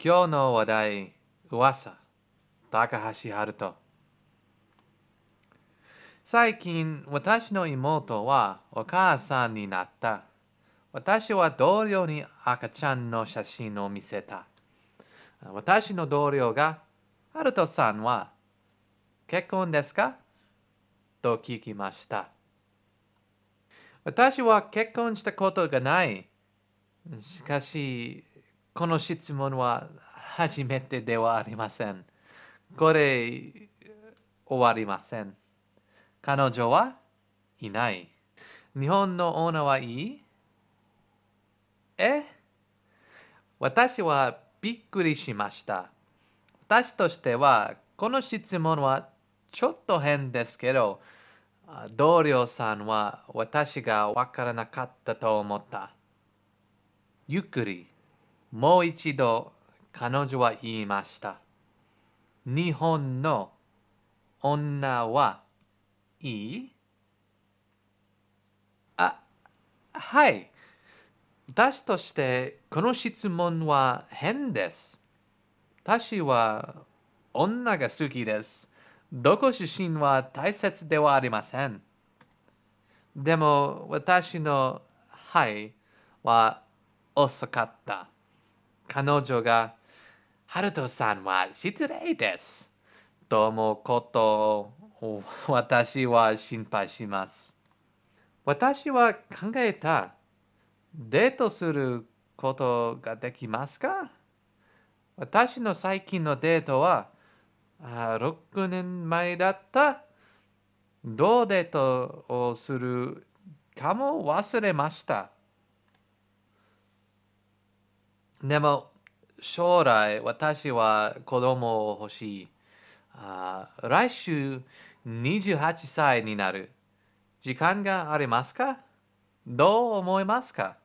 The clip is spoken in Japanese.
今日の話題、噂、高橋春人。最近、私の妹はお母さんになった。私は同僚に赤ちゃんの写真を見せた。私の同僚が、ハルトさんは結婚ですかと聞きました。私は結婚したことがない。しかし、この質問は初めてではありません。これ、終わりません。彼女はいない。日本のオーナーはいいえ私はびっくりしました。私としては、この質問はちょっと変ですけど、同僚さんは私がわからなかったと思った。ゆっくり。もう一度彼女は言いました。日本の女はいいあ、はい。私としてこの質問は変です。私は女が好きです。どこ出身は大切ではありません。でも私のはいは遅かった。彼女が、ハルトさんは失礼です。と思うことを私は心配します。私は考えた。デートすることができますか私の最近のデートはあ6年前だった。どうデートをするかも忘れました。でも将来私は子供を欲しい。あ来週28歳になる。時間がありますかどう思いますか